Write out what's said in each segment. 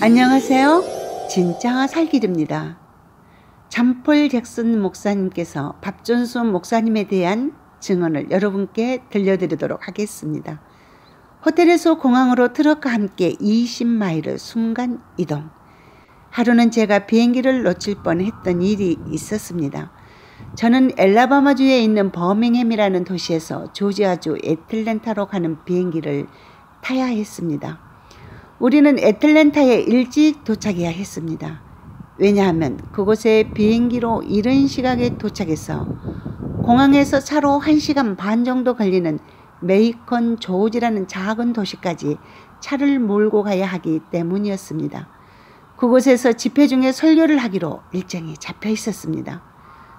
안녕하세요. 진짜 살길입니다 잠폴 잭슨 목사님께서 밥준수 목사님에 대한 증언을 여러분께 들려드리도록 하겠습니다. 호텔에서 공항으로 트럭과 함께 20마일을 순간 이동. 하루는 제가 비행기를 놓칠 뻔했던 일이 있었습니다. 저는 엘라바마주에 있는 버밍햄이라는 도시에서 조지아주 애틀랜타로 가는 비행기를 타야 했습니다. 우리는 애틀랜타에 일찍 도착해야 했습니다. 왜냐하면 그곳에 비행기로 이른 시각에 도착해서 공항에서 차로 1시간 반 정도 걸리는 메이컨 조지라는 작은 도시까지 차를 몰고 가야 하기 때문이었습니다. 그곳에서 집회 중에 설교를 하기로 일정이 잡혀 있었습니다.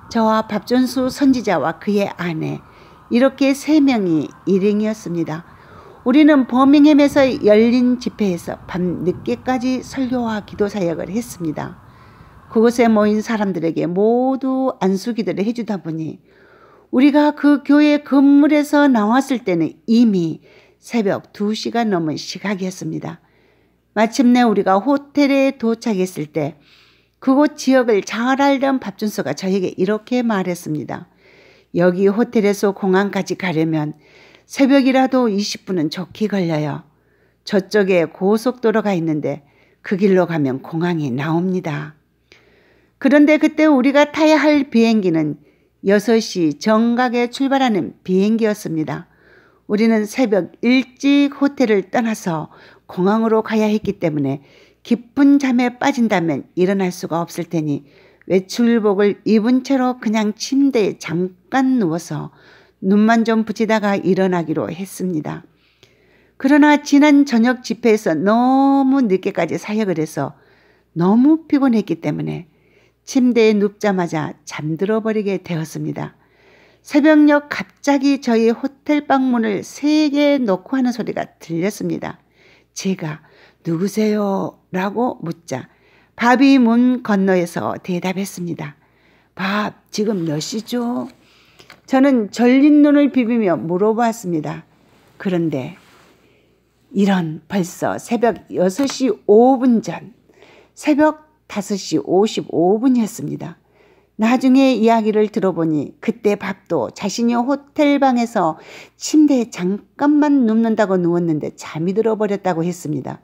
저와 밥존수 선지자와 그의 아내 이렇게 세 명이 일행이었습니다. 우리는 버밍햄에서 열린 집회에서 밤늦게까지 설교와 기도 사역을 했습니다. 그곳에 모인 사람들에게 모두 안수기도를 해주다 보니 우리가 그 교회 건물에서 나왔을 때는 이미 새벽 2시가 넘은 시각이었습니다. 마침내 우리가 호텔에 도착했을 때 그곳 지역을 잘 알던 밥준서가 저에게 이렇게 말했습니다. 여기 호텔에서 공항까지 가려면 새벽이라도 20분은 적히 걸려요. 저쪽에 고속도로가 있는데 그 길로 가면 공항이 나옵니다. 그런데 그때 우리가 타야 할 비행기는 6시 정각에 출발하는 비행기였습니다. 우리는 새벽 일찍 호텔을 떠나서 공항으로 가야 했기 때문에 깊은 잠에 빠진다면 일어날 수가 없을 테니 외출복을 입은 채로 그냥 침대에 잠깐 누워서 눈만 좀 붙이다가 일어나기로 했습니다. 그러나 지난 저녁 집회에서 너무 늦게까지 사역을 해서 너무 피곤했기 때문에 침대에 눕자마자 잠들어 버리게 되었습니다. 새벽녘 갑자기 저희 호텔 방문을 세 개놓고 하는 소리가 들렸습니다. 제가 누구세요? 라고 묻자 밥이 문 건너에서 대답했습니다. 밥 지금 몇 시죠? 저는 절린 눈을 비비며 물어보았습니다 그런데 이런 벌써 새벽 6시 5분 전, 새벽 5시 55분이었습니다. 나중에 이야기를 들어보니 그때 밥도 자신이 호텔방에서 침대에 잠깐만 눕는다고 누웠는데 잠이 들어버렸다고 했습니다.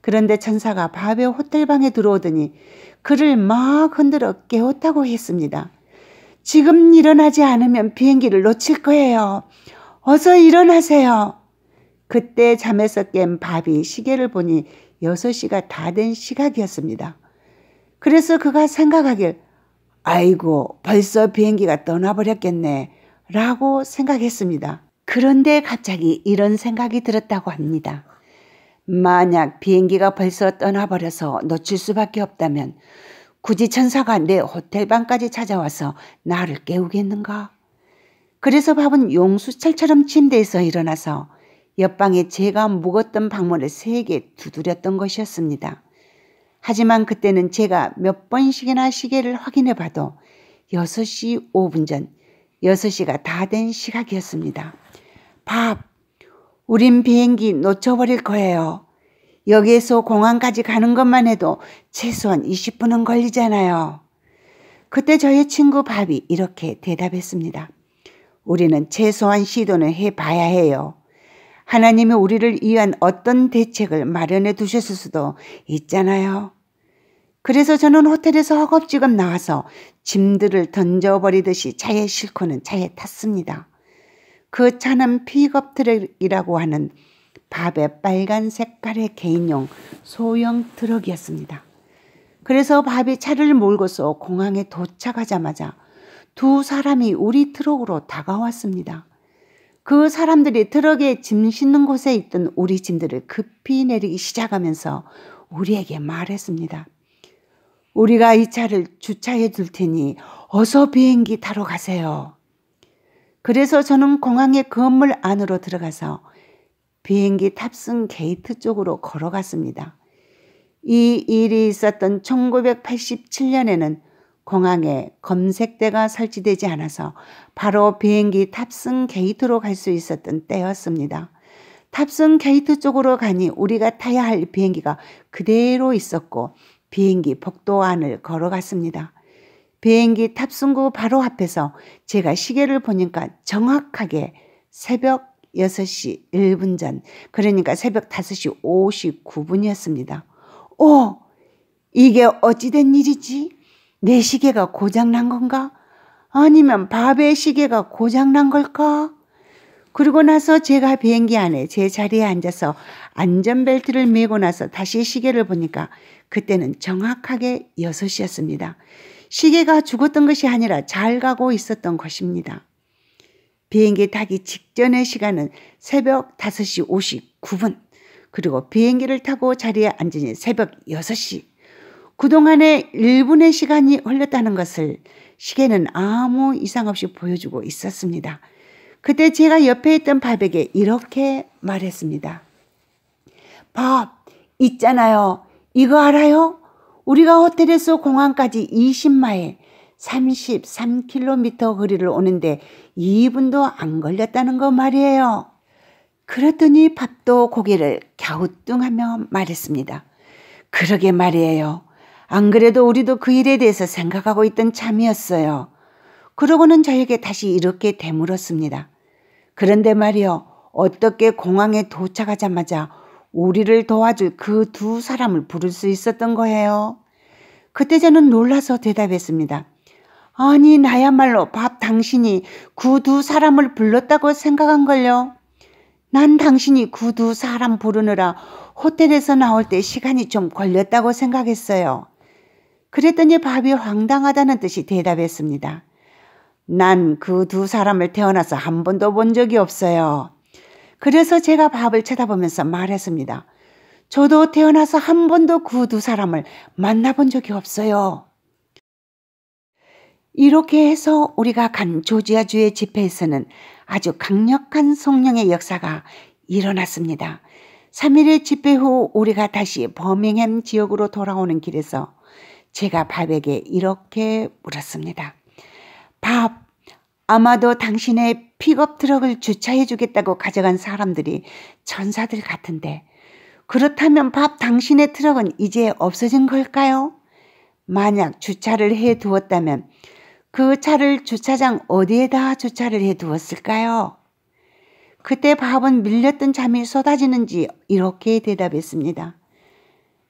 그런데 천사가 밥에 호텔방에 들어오더니 그를 막 흔들어 깨웠다고 했습니다. 지금 일어나지 않으면 비행기를 놓칠 거예요. 어서 일어나세요. 그때 잠에서 깬 밥이 시계를 보니 6시가 다 된 시각이었습니다. 그래서 그가 생각하길, 아이고, 벌써 비행기가 떠나버렸겠네. 라고 생각했습니다. 그런데 갑자기 이런 생각이 들었다고 합니다. 만약 비행기가 벌써 떠나버려서 놓칠 수밖에 없다면 굳이 천사가 내 호텔방까지 찾아와서 나를 깨우겠는가? 그래서 밥은 용수철처럼 침대에서 일어나서 옆방에 제가 묵었던 방문을 세게 두드렸던 것이었습니다. 하지만 그때는 제가 몇 번씩이나 시계를 확인해 봐도 6시 5분 전, 6시가 다 된 시각이었습니다. 밥! 우린 비행기 놓쳐버릴 거예요. 여기에서 공항까지 가는 것만 해도 최소한 20분은 걸리잖아요. 그때 저의 친구 밥이 이렇게 대답했습니다. 우리는 최소한 시도는 해봐야 해요. 하나님이 우리를 위한 어떤 대책을 마련해 두셨을 수도 있잖아요. 그래서 저는 호텔에서 허겁지겁 나와서 짐들을 던져버리듯이 차에 싣고는 차에 탔습니다. 그 차는 픽업 트랙이라고 하는 밥에 빨간 색깔의 개인용 소형 트럭이었습니다. 그래서 밥이 차를 몰고서 공항에 도착하자마자 두 사람이 우리 트럭으로 다가왔습니다. 그 사람들이 트럭에 짐 싣는 곳에 있던 우리 짐들을 급히 내리기 시작하면서 우리에게 말했습니다. 우리가 이 차를 주차해 둘 테니 어서 비행기 타러 가세요. 그래서 저는 공항의 건물 안으로 들어가서 비행기 탑승 게이트 쪽으로 걸어갔습니다. 이 일이 있었던 1987년에는 공항에 검색대가 설치되지 않아서 바로 비행기 탑승 게이트로 갈 수 있었던 때였습니다. 탑승 게이트 쪽으로 가니 우리가 타야 할 비행기가 그대로 있었고 비행기 복도 안을 걸어갔습니다. 비행기 탑승구 바로 앞에서 제가 시계를 보니까 정확하게 새벽 6시 1분 전, 그러니까 새벽 5시 59분이었습니다. 오! 어, 이게 어찌된 일이지? 내 시계가 고장난 건가? 아니면 밥의 시계가 고장난 걸까? 그리고 나서 제가 비행기 안에 제 자리에 앉아서 안전벨트를 메고 나서 다시 시계를 보니까 그때는 정확하게 6시였습니다. 시계가 죽었던 것이 아니라 잘 가고 있었던 것입니다. 비행기 타기 직전의 시간은 새벽 5시 59분, 그리고 비행기를 타고 자리에 앉으니 새벽 6시. 그동안에 1분의 시간이 흘렀다는 것을 시계는 아무 이상 없이 보여주고 있었습니다. 그때 제가 옆에 있던 밥에게 이렇게 말했습니다. 밥, 있잖아요. 이거 알아요? 우리가 호텔에서 공항까지 20마일, 33km 거리를 오는데 2분도 안 걸렸다는 거 말이에요. 그랬더니 밥도 고개를 갸우뚱하며 말했습니다. 그러게 말이에요. 안 그래도 우리도 그 일에 대해서 생각하고 있던 참이었어요. 그러고는 저에게 다시 이렇게 되물었습니다. 그런데 말이요. 어떻게 공항에 도착하자마자 우리를 도와줄 그 두 사람을 부를 수 있었던 거예요? 그때 저는 놀라서 대답했습니다. 아니 나야말로 밥 당신이 구두 사람을 불렀다고 생각한걸요. 난 당신이 구두 사람 부르느라 호텔에서 나올 때 시간이 좀 걸렸다고 생각했어요. 그랬더니 밥이 황당하다는 듯이 대답했습니다. 난 그 두 사람을 태어나서 한 번도 본 적이 없어요. 그래서 제가 밥을 쳐다보면서 말했습니다. 저도 태어나서 한 번도 그 두 사람을 만나본 적이 없어요. 이렇게 해서 우리가 간 조지아주의 집회에서는 아주 강력한 성령의 역사가 일어났습니다. 3일의 집회 후 우리가 다시 버밍햄 지역으로 돌아오는 길에서 제가 밥에게 이렇게 물었습니다. 밥, 아마도 당신의 픽업 트럭을 주차해 주겠다고 가져간 사람들이 전사들 같은데 그렇다면 밥 당신의 트럭은 이제 없어진 걸까요? 만약 주차를 해 두었다면 그 차를 주차장 어디에다 주차를 해 두었을까요? 그때 밥은 밀렸던 잠이 쏟아지는지 이렇게 대답했습니다.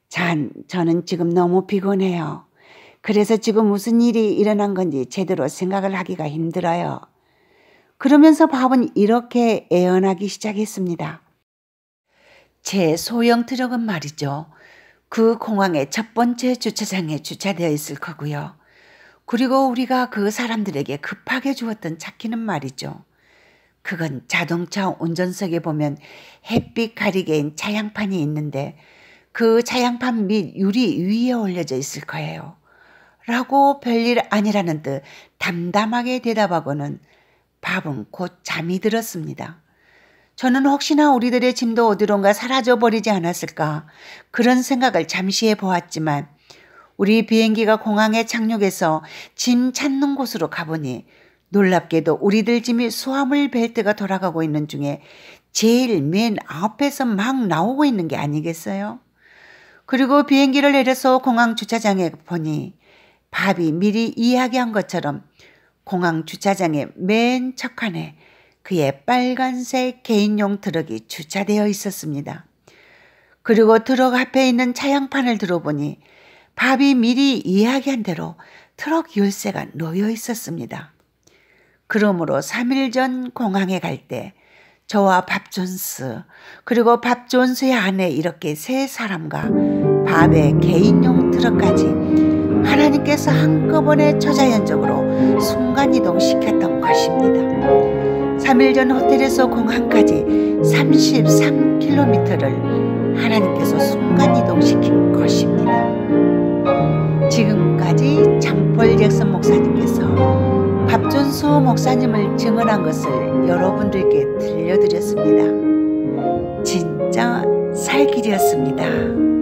잔, 저는 지금 너무 피곤해요. 그래서 지금 무슨 일이 일어난 건지 제대로 생각을 하기가 힘들어요. 그러면서 밥은 이렇게 애연하기 시작했습니다. 제 소형 트럭은 말이죠. 그 공항의 첫 번째 주차장에 주차되어 있을 거고요. 그리고 우리가 그 사람들에게 급하게 주었던 차키는 말이죠. 그건 자동차 운전석에 보면 햇빛 가리개인 차양판이 있는데 그 차양판 및 유리 위에 올려져 있을 거예요. 라고 별일 아니라는 듯 담담하게 대답하고는 밥은 곧 잠이 들었습니다. 저는 혹시나 우리들의 짐도 어디론가 사라져 버리지 않았을까 그런 생각을 잠시 해보았지만 우리 비행기가 공항에 착륙해서 짐 찾는 곳으로 가보니 놀랍게도 우리들 짐이 수화물 벨트가 돌아가고 있는 중에 제일 맨 앞에서 막 나오고 있는 게 아니겠어요? 그리고 비행기를 내려서 공항 주차장에 보니 밥이 미리 이야기한 것처럼 공항 주차장의 맨 척간에 그의 빨간색 개인용 트럭이 주차되어 있었습니다. 그리고 트럭 앞에 있는 차양판을 들어보니 밥이 미리 이야기한 대로 트럭 열쇠가 놓여 있었습니다. 그러므로 3일 전 공항에 갈 때 저와 밥 존스 그리고 밥 존스의 아내 이렇게 세 사람과 밥의 개인용 트럭까지 하나님께서 한꺼번에 초자연적으로 순간이동시켰던 것입니다. 3일 전 호텔에서 공항까지 33km를 하나님께서 순간이동시킨 것입니다. 지금까지 장폴 잭슨 목사님께서 박준수 목사님을 증언한 것을 여러분들께 들려드렸습니다. 진짜 살길이었습니다.